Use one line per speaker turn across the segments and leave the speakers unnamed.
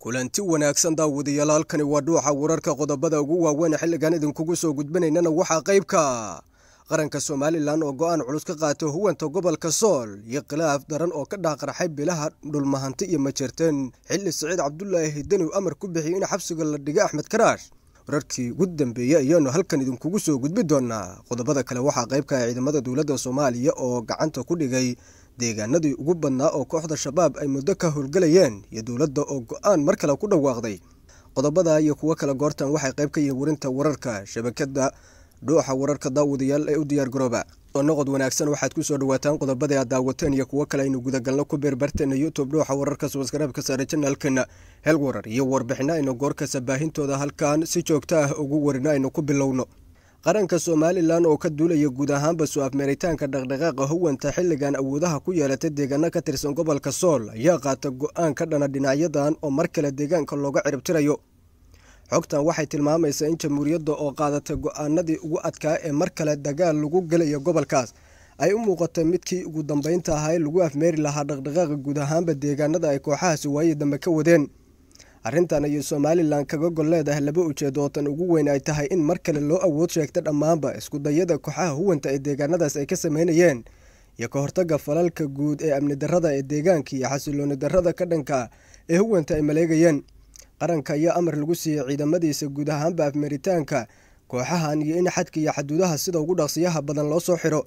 kulanti wanaagsan daawadayaal waa dhuuxa wararka qodobada ugu waaweyn xilligan idinkugu soo gudbinaynana waxaa qaybka qaranka somalilan oo go-aan culus ka qaata huwanta gobolka sool iyo khilaaf daran oo ka dhaqarxay bilaha dhulmahanti iyo majerteen xilli siciid cabdulaahi danow amar ku bixiyay in xabsiga la dhigay axmed karaash wararkii ugu dambeeyey ayaanu halkan idinkugu soo gudbi doonaa qodobada kale waxaa qaybka ah ciidamada dowladda soomaaliya oo gacanta ku dhigay deegaanadii ugu badnaa oo kooxda shabaab ay muddo ka howlgalayeen iyo dowladda oo go-aan mar kale ku dhawaaqday qodobada iyo kuwo kale goortan waxay qayb ka yihiin warinta wararka shabakada dhuuxa wararka daawadayaal ee u diyaar garooba oo noqod wanaagsan waxaad ku soo dhawaataan qodobadii aad daawateen iyo kuwo kale aynu gudagalno ku beerbarteena youtube dhuuxa wararka subasgaraabka saare janaalkeena hel warar iyo warbixino aynu goor baahintooda halkan si joogto ah ugu warino aynu ku bilowno qaranka somalilan oo ka duulaya guud ahaanba su-aaf meeritaanka dhaqdhaqaaqa howanta xilligan awoodaha ku yeelata deegaano ka tirsan gobolka sool ayaa qaata go-aan ka dhana dhinacyadan oo mar kale deegaanka looga ciribtirayo xogtan waxay tilmaamaysaa in jamhuuriyadda oo qaadata go-aanadii ugu adkaa ee mar kale dagaal lagu gelayo gobolkaas ay u muuqatay midkii ugu dambeynta ahay lagu afmeeri lahaa dhaqdhaqaaqa guud ahaanba deegaanada ay kooxahaasi waaye dambe ka wadeen arrintan ayay somalilan kaga gol leedahay laba ujeedootan ugu weyn ay tahay in mar kale loo awood sheegta dhammaanba iskudayada kooxaha huwanta ee deegaanadaas ay ka sameynayeen iyo ka hortagga falalka guud ee amni darada ee deegaanka iyo xasilooni darada ka dhanka ee huwanta ay maleegayeen qaranka ayaa amar lagu siiyey ciidamadiisa guud ahaanba afmeritaanka kooxahan iyo in xadka iyo xaduudaha sida ugu dhaqsiyaha badan loo soo xiro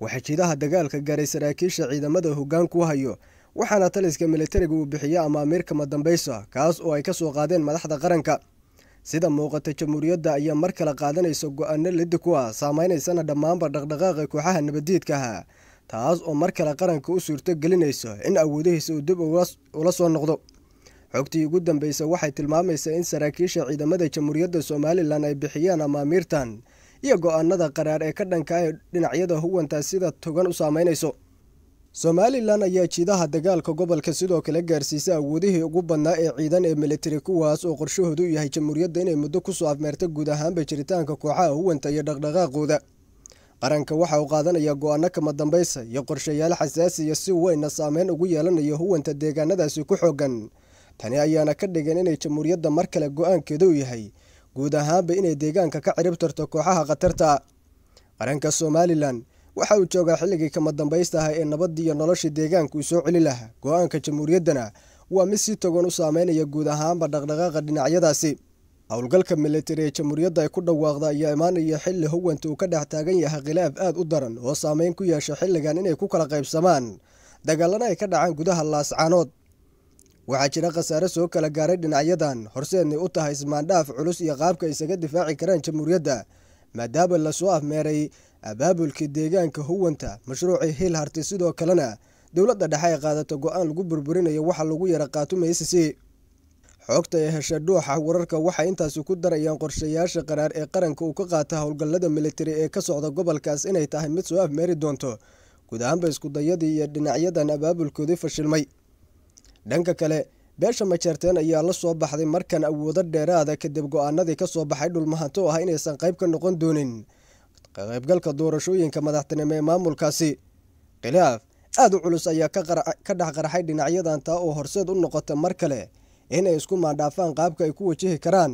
waxaa dagaalka gaaray saraakiisha ciidamada hoggaan ku hayo waxaana taliska militariga uu bixiya amaamiir kama dambaysa kaas oo ay ka soo qaadeen madaxda qaranka sida muuqata jamhuuriyadda ayaa mar kale qaadanaysa go-aano lidi kuwa ah, saamaynaysana dhammaanba dhaqdhaqaaqa kooxaha nabadiidkaha ah, taas oo mar kale qaranka u suurto gelinayso in awoodihiisa uu dib ula soo noqdo xogtii ugu dambaysa waxay tilmaamaysaa in saraakiisha ciidamada jamhuuriyadda somalilan ay bixiyeen amaamiirtan iyo go-aanada qaraar ee ka dhanka ah dhinacyada huwantaas sida togan u saameynayso somalilan ayaa jiidaha dagaalka gobolka sidoo kale gaarsiisay awoodihii ugu badnaa ee ciidan ee militari kuwaas oo qorshahoodu yahay jamhuuriyadda inay muddo kusoo afmeerta guud ahaanba jiritaanka kooxaha huwanta iyo dhaqdhaqaaqooda qaranka waxa uu qaadanaya go-aano kama dambaysa iyo qorshayaal xasaasiya si weynna saameyn ugu yeelanayo huwanta deegaanadaasi ku xoogan tani ayaana ka dhigan inay jamhuuriyadda mar kale go-aankeeda u yahay guud ahaanba inay deegaanka ka cirib tarto kooxaha khatarta qaranka somalilan waxa uu joogaa xilligii kama dambaystaha ee nabadii iyo noloshii deegaanka uu soo celi lahaa go-aanka jamhuuriyaddana waa mid si togan u saameynaya guud ahaanba dhaqdhaqaaqa dhinacyadaasi howlgalka militari ee jamhuuriyadda ay ku dhawaaqda ayaa imaanaya xilli hoganta uu ka dhex taagan yahay khilaaf aad u daran oo saameyn ku yeesha xilligan inay ku kala qaybsamaan dagaalana ay ka dhacaan gudaha laascaanood waxaa jira khasaare soo kala gaaray dhinacyadan horseednay u tahay ismaandhaaf culus iyo qaabka isaga difaaci karaan jamhuuriyadda maadaama lasoo afmeeray abaabulkii deegaanka huwanta mashruucii hiil harti sidoo kalena dowladda dhexe ay qaadato go-aan lagu burburinayo waxa lagu yara qaato maysisi xoogta ee hesha dhuuxa wararka waxay intaasi ku darayaan qorshayaasha qaraar ee qaranka uu ka qaata howlgallada militari ee ka socda gobolkaas inay tahay mid soo afmeeri doonto guud ahaanba iskudayadii iyo dhinacyadan abaabulkoodii fashilmay dhanka kale beesha majeerteen ayaa la soo baxday markan awoodo dheeraada kadib go-aanadii ka soo baxay dhulmahanto ah inaysan qayb ka noqon doonin ka qaybgalka doorashooyinka madaxtinimo ee maamulkaasi khilaaf aada u culus ayaa ka dhex qarxay dhinacyadan taa oo horseed u noqota mar kale inay isku maandhaafaan qaabka ay ku wajihi karaan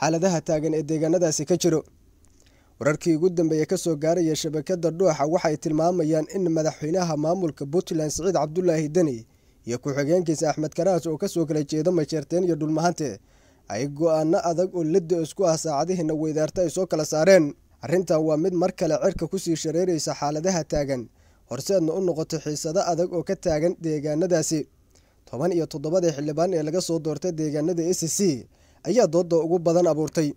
xaaladaha taagan ee deegaanadaasi ka jiro wararkii ugu dambeeya kasoo gaaraya shabakada dhuuxa waxay tilmaamayaan in madaxweynaha maamulka puntland siciid cabdulaahi deni iyo ku-xigeenkiisa axmed karaas oo kasoo kala jeedo majeerteen iyo dhulmahante ay go-aano adag oo ladda isku ah saacadihiina weydaarta ay soo kala saareen arrintan waa mid mar kale cirka kusii shareeraysa xaaladaha taagan horseedna u noqotay xiisado adag oo ka taagan deegaanadaasi toban iyo toddobadii xildhibaan ee laga soo doortay deegaanada a c c ayaa dooda ugu badan abuurtay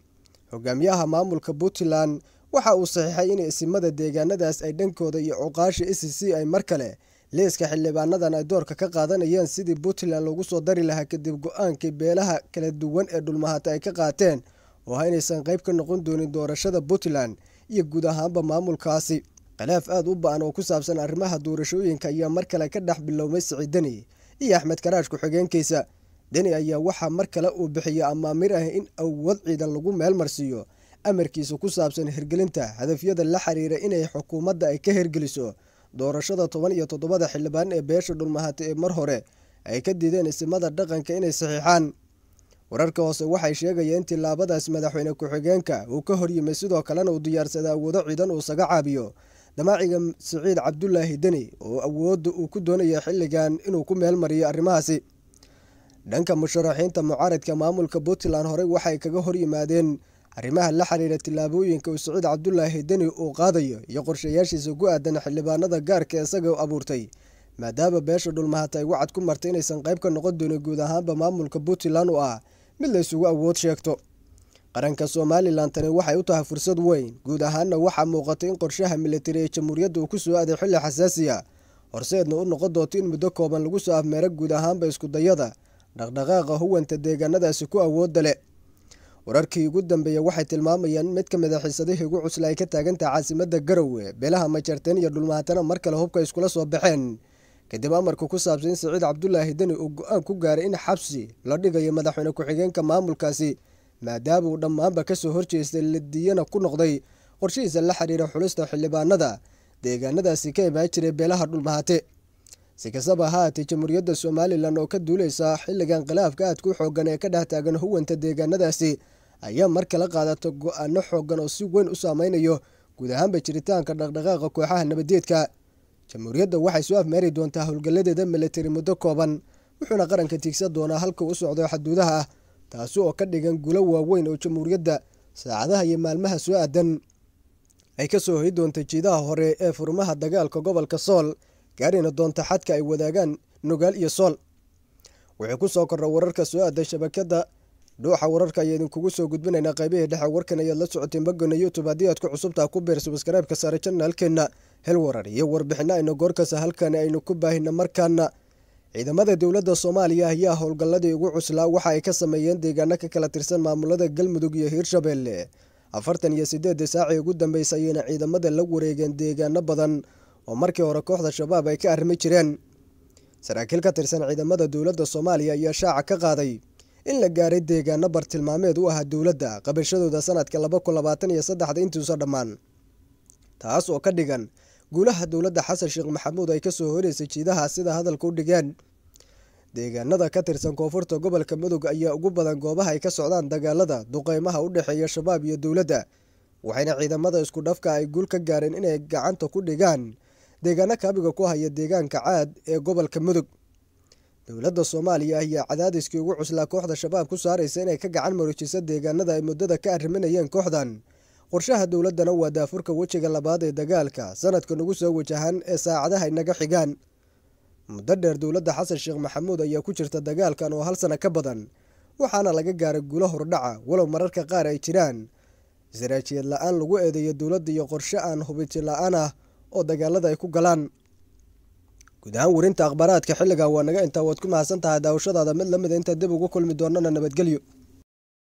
hogaamiyaha maamulka puntland waxa uu saxiixay in isimada deegaanadaas ay dhankooda iyo cuqaasha a c c ay mar kale liiska xildhibaanadan ay doorka ka qaadanayaan sidii puntland loogu soo dari lahaa kadib go-aankii beelaha kala duwan ee dhulmahaata ay ka qaateen oo ah inaysan qayb ka noqon doonin doorashada puntland iyo guud ahaanba maamulkaasi khilaaf aad u ba-an oo ku saabsan arrimaha doorashooyinka ayaa mar kale ka dhex bilowmay sicideni iyo axmed karaash ku-xigeenkiisa deni ayaa waxaa mar kale uu bixiya amaamir ah in awood ciidan lagu meel marsiiyo amarkiisa ku saabsan hirgelinta hadafyada la xiriira inay xukuumadda ay ka hirgeliso doorashada toban iyo toddobada xildhibaan ee beesha dhulmahate ee mar hore ay ka diideen isimada dhaqanka inay saxiixaan wararka hoose waxay sheegayeen tilaabadaas madaxweyne ku-xigeenka uu ka horyimay sidoo kalena uu diyaarsaday awoodo ciidan uu saga caabiyo damaaciga siciid cabdulaahi deni oo awoodda uu ku doonaya xilligan inuu ku meel mariyo arrimahaasi dhanka musharaxiinta mucaaradka maamulka puntland horey waxay kaga horyimaadeen arrimaha la xiriira tillaabooyinka uu siciid cabdulaahi deni uu qaadayo iyo qorshayaashiisa ku aadan xildhibaanada gaarka isaga abuurtay maadaama beesha dhulmahata ay wacad ku martay inaysan qayb ka noqon doonin guud ahaanba maamulka puntland u ah mid laysugu awood sheegto qaranka somalilan tani waxay u tahay fursad weyn guud ahaanna waxaa muuqatay in qorshaha militari ee jamhuuriyadda uu ku soo aaday xilli xasaasiya horseedna u noqon doonto in muddo kooban lagu soo afmeero guud ahaanba iskudayada dhaqdhaqaaqa huwanta deegaanadaasi ku awoodda leh wararkii ugu dambeeyey waxay tilmaamayaan in mid ka mid a ah xiisadihii ugu cusla ay ka taagantahay caasimadda garowe beelaha majarteen iyo dhulmahatana mar kale hubka iskula soo baxeen kadib amarka ku saabsan in saciid cabdulaahi deni uu go-aan ku gaaray in xabsi la dhigayo madaxweyne ku-xigeenka maamulkaasi maadaama uu dhammaanba kasoo horjeestay ladiyana ku noqday qorshihiisa la xiriira xulista xildhibaanada deegaanadaasi ka imaan jiray beelaha dhulmahate si kastaba haatee jamhuuriyadda somalilan oo ka duuleysa xilligan khilaafka aadka u xooggan ee ka dhex taagan huwanta deegaanadaasi ayaa marka la qaadata go-aano xooggan oo si weyn u saameynayo guud ahaanba jiritaanka dhaqdhaqaaqa kooxaha nabadeedka jamhuuriyadda waxay soo afmaari doontaa howlgalladeeda milatari muddo kooban wuxuuna qaranka tiigsan doonaa halka u socdo xaduudaha ah taasi oo ka dhigan gulo waaweyn oo jamhuuriyadda saacadaha iyo maalmaha soo aadan ay ka soo hoy doonta jiidaha hore ee furmaha dagaalka gobolka sool gaarina doonta xadka ay wadaagaan nugaal iyo sool wuxuu ku soo korra wararka soo aadan shabakadda dhuuxa wararka ayaa idinkugu soo gudbinaynaa qaybihii dhexe warkan ayaad la socoteen baggana youtube haddii aad ku cusubtaha ku beer sabskaraybka saare janaalkeenna hel warar iyo warbixinno ayna goorkasta halkan aynu ku baahina markaana ciidamada dowladda soomaaliya ayaa howlgalladii ugu cuslaa waxa ay ka sameeyeen deegaano ka kala tirsan maamulada galmudug iyo hiirshabeelle afartan iyo sideedii saacii ugu dambeysa ayayna ciidamada la wareegeen deegaano badan oo markii hore kooxda shabaab ay ka arrimi jireen saraakiil ka tirsan ciidamada dowladda soomaaliya ayaa shaaca ka qaaday in la gaaray deegaano bartilmaameed u ahaa dowladda qabashadooda sanadka laba kun labaatan iyo saddexda intiisa dhammaan taas oo ka dhigan guulaha dowladda xasan sheekh maxamuud ay kasoo horeysay jiidaha sida hadalka u dhigeen deegaanada ka tirsan koonfurta gobolka mudug ayaa ugu badan goobaha ay ka socdaan dagaalada duqeymaha u dhexeeya shabaab iyo dowladda waxayna ciidamada isku dhafka ay guul ka gaareen inay gacanta ku dhigaan deegaano kaabiga ku haya deegaanka caad ee gobolka mudug dowladda soomaaliya ayaa cadaadiskii ugu cuslaa kooxda shabaab ku saaraysa inay ka gacan maroojisa deegaanada ay muddada ka arriminayeen kooxdan qorshaha dowladdana waa daafurka wejiga labaad ee dagaalka sanadkan ugu soo wajahan ee saacadaha inaga xigaan muddo dheer dowladda xasan sheekh maxamuud ayaa ku jirta dagaalkan oo hal sana ka badan waxaana laga gaaray guulo hordhaca walow mararka qaar ay jiraan saraajiyad la-aan lagu eedeeya dowladda iyo qorshe aan hubiti la-aan ah oo dagaalada ay ku galaan guud ahaan warinta akhbaaraadka xilligan waa naga intaa waad ku mahadsan tahay daawashadaada mid lamida ah intaa dib ugu kulmi doonana nabadgelyo